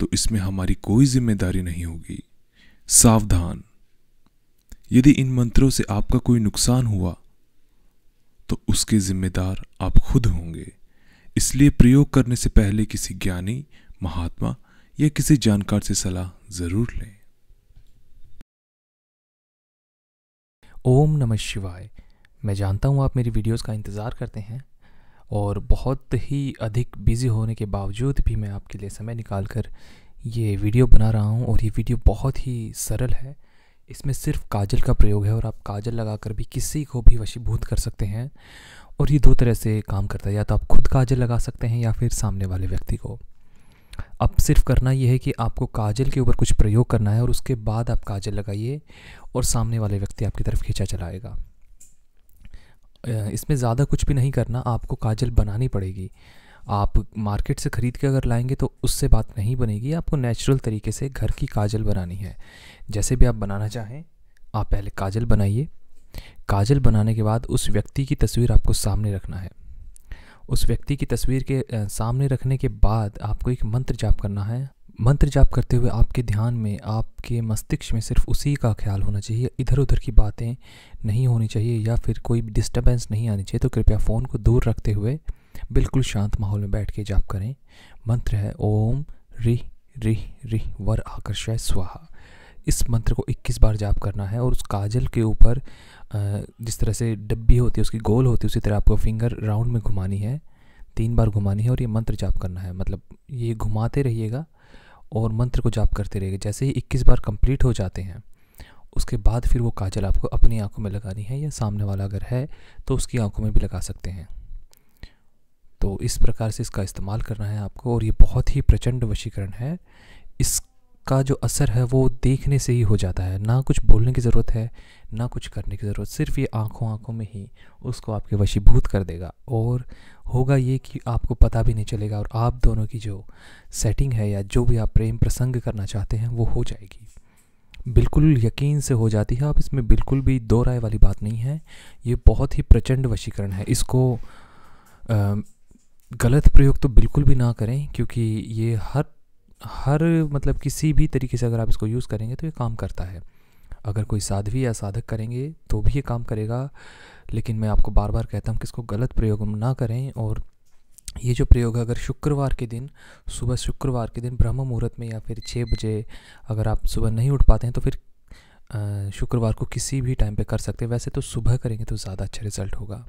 तो इसमें हमारी कोई जिम्मेदारी नहीं होगी सावधान यदि इन मंत्रों से आपका कोई नुकसान हुआ तो उसके जिम्मेदार आप खुद होंगे इसलिए प्रयोग करने से पहले किसी ज्ञानी महात्मा या किसी जानकार से सलाह जरूर लें ओम नमः शिवाय मैं जानता हूं आप मेरी वीडियोस का इंतज़ार करते हैं और बहुत ही अधिक बिज़ी होने के बावजूद भी मैं आपके लिए समय निकाल कर ये वीडियो बना रहा हूँ और ये वीडियो बहुत ही सरल है इसमें सिर्फ काजल का प्रयोग है और आप काजल लगा कर भी किसी को भी वशीभूत कर सकते हैं और ये दो तरह से काम करता है या तो आप खुद काजल लगा सकते हैं या फिर सामने वाले व्यक्ति को अब सिर्फ करना यह है कि आपको काजल के ऊपर कुछ प्रयोग करना है और उसके बाद आप काजल लगाइए और सामने वाले व्यक्ति आपकी तरफ खींचा चलाएगा इसमें ज़्यादा कुछ भी नहीं करना आपको काजल बनानी पड़ेगी आप मार्केट से ख़रीद के अगर लाएंगे तो उससे बात नहीं बनेगी आपको नेचुरल तरीके से घर की काजल बनानी है जैसे भी आप बनाना चाहें आप पहले काजल बनाइए काजल बनाने के बाद उस व्यक्ति की तस्वीर आपको सामने रखना है उस व्यक्ति की तस्वीर के सामने रखने के बाद आपको एक मंत्र जाप करना है मंत्र जाप करते हुए आपके ध्यान में आपके मस्तिष्क में सिर्फ उसी का ख्याल होना चाहिए इधर उधर की बातें नहीं होनी चाहिए या फिर कोई डिस्टर्बेंस नहीं आनी चाहिए तो कृपया फ़ोन को दूर रखते हुए बिल्कुल शांत माहौल में बैठ के जाप करें मंत्र है ओम रि रि रि वर आकर्षय स्वाहा इस मंत्र को 21 बार जाप करना है और उस काजल के ऊपर जिस तरह से डब्बी होती है उसकी गोल होती है उसी तरह आपको फिंगर राउंड में घुमानी है तीन बार घुमानी है और ये मंत्र जाप करना है मतलब ये घुमाते रहिएगा और मंत्र को जाप करते रहिए जैसे ही इक्कीस बार कंप्लीट हो जाते हैं उसके बाद फिर वो काजल आपको अपनी आंखों में लगानी है या सामने वाला अगर है तो उसकी आंखों में भी लगा सकते हैं तो इस प्रकार से इसका इस्तेमाल करना है आपको और ये बहुत ही प्रचंड वशीकरण है इस का जो असर है वो देखने से ही हो जाता है ना कुछ बोलने की ज़रूरत है ना कुछ करने की ज़रूरत सिर्फ ये आँखों आँखों में ही उसको आपके वशीभूत कर देगा और होगा ये कि आपको पता भी नहीं चलेगा और आप दोनों की जो सेटिंग है या जो भी आप प्रेम प्रसंग करना चाहते हैं वो हो जाएगी बिल्कुल यकीन से हो जाती है आप इसमें बिल्कुल भी दो राय वाली बात नहीं है ये बहुत ही प्रचंड वशीकरण है इसको आ, गलत प्रयोग तो बिल्कुल भी ना करें क्योंकि ये हर हर मतलब किसी भी तरीके से अगर आप इसको यूज़ करेंगे तो ये काम करता है अगर कोई साध्वी या साधक करेंगे तो भी ये काम करेगा लेकिन मैं आपको बार बार कहता हूँ कि इसको गलत प्रयोग ना करें और ये जो प्रयोग है अगर शुक्रवार के दिन सुबह शुक्रवार के दिन ब्रह्म मुहूर्त में या फिर छः बजे अगर आप सुबह नहीं उठ पाते हैं तो फिर शुक्रवार को किसी भी टाइम पे कर सकते हैं वैसे तो सुबह करेंगे तो ज़्यादा अच्छा रिज़ल्ट होगा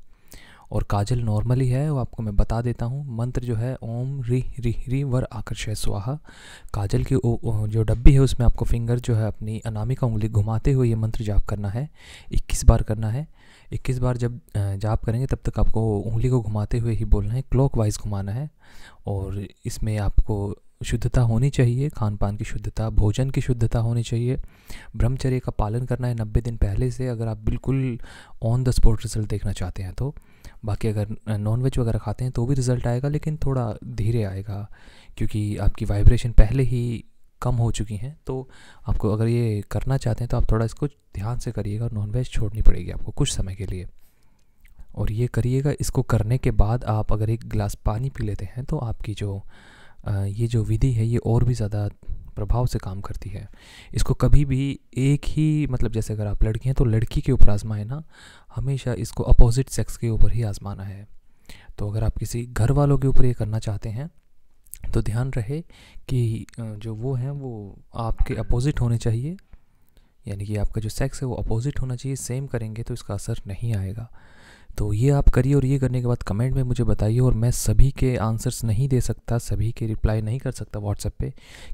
और काजल नॉर्मली है वो आपको मैं बता देता हूँ मंत्र जो है ओम री री री वर आकर्षय स्वाहा काजल की जो डब्बी है उसमें आपको फिंगर जो है अपनी अनामिका उंगली घुमाते हुए ये मंत्र जाप करना है इक्कीस बार करना है इक्कीस बार जब जाप करेंगे तब तक आपको उंगली को घुमाते हुए ही बोलना है क्लॉक वाइज घुमाना है और इसमें आपको शुद्धता होनी चाहिए खान पान की शुद्धता भोजन की शुद्धता होनी चाहिए ब्रह्मचर्य का पालन करना है नब्बे दिन पहले से अगर आप बिल्कुल ऑन द स्पॉट रिजल्ट देखना चाहते हैं तो बाकी अगर नॉन वेज वगैरह खाते हैं तो भी रिज़ल्ट आएगा लेकिन थोड़ा धीरे आएगा क्योंकि आपकी वाइब्रेशन पहले ही कम हो चुकी हैं तो आपको अगर ये करना चाहते हैं तो आप थोड़ा इसको ध्यान से करिएगा और नॉनवेज छोड़नी पड़ेगी आपको कुछ समय के लिए और ये करिएगा इसको करने के बाद आप अगर एक गिलास पानी पी लेते हैं तो आपकी जो ये जो विधि है ये और भी ज़्यादा प्रभाव से काम करती है इसको कभी भी एक ही मतलब जैसे अगर आप लड़की हैं तो लड़की के ऊपर आजमाए ना हमेशा इसको अपोजिट सेक्स के ऊपर ही आजमाना है तो अगर आप किसी घर वालों के ऊपर ये करना चाहते हैं तो ध्यान रहे कि जो वो हैं वो आपके अपोज़िट होने चाहिए यानी कि आपका जो सेक्स है वो अपोज़िट होना चाहिए सेम करेंगे तो इसका असर नहीं आएगा तो ये आप करिए और ये करने के बाद कमेंट में मुझे बताइए और मैं सभी के आंसर्स नहीं दे सकता सभी के रिप्लाई नहीं कर सकता व्हाट्सएप पे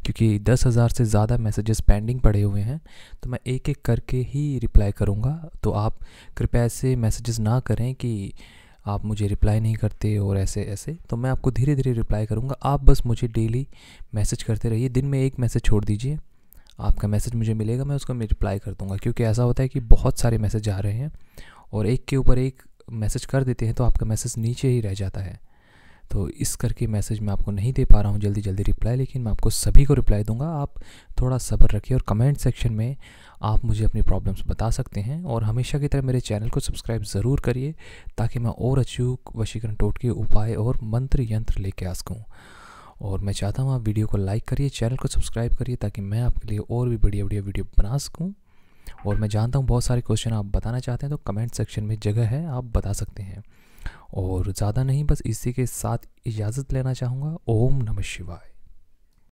क्योंकि दस हज़ार से ज़्यादा मैसेजेस पेंडिंग पड़े हुए हैं तो मैं एक एक करके ही रिप्लाई करूँगा तो आप कृपया ऐसे मैसेजेस ना करें कि आप मुझे रिप्लाई नहीं करते और ऐसे ऐसे तो मैं आपको धीरे धीरे रिप्लाई करूँगा आप बस मुझे डेली मैसेज करते रहिए दिन में एक मैसेज छोड़ दीजिए आपका मैसेज मुझे मिलेगा मैं उसको मैं रिप्लाई कर दूँगा क्योंकि ऐसा होता है कि बहुत सारे मैसेज आ रहे हैं और एक के ऊपर एक मैसेज कर देते हैं तो आपका मैसेज नीचे ही रह जाता है तो इस करके मैसेज मैं आपको नहीं दे पा रहा हूँ जल्दी जल्दी रिप्लाई लेकिन मैं आपको सभी को रिप्लाई दूंगा आप थोड़ा सब्र रखिए और कमेंट सेक्शन में आप मुझे अपनी प्रॉब्लम्स बता सकते हैं और हमेशा की तरह मेरे चैनल को सब्सक्राइब ज़रूर करिए ताकि मैं और अचूक वशीकरण टोटके उपाय और मंत्र यंत्र लेके आ सकूँ और मैं चाहता हूँ आप वीडियो को लाइक करिए चैनल को सब्सक्राइब करिए ताकि मैं आपके लिए और भी बढ़िया बढ़िया वीडियो बना सकूँ और मैं जानता हूँ बहुत सारे क्वेश्चन आप बताना चाहते हैं तो कमेंट सेक्शन में जगह है आप बता सकते हैं और ज़्यादा नहीं बस इसी के साथ इजाज़त लेना चाहूँगा ओम नमः शिवाय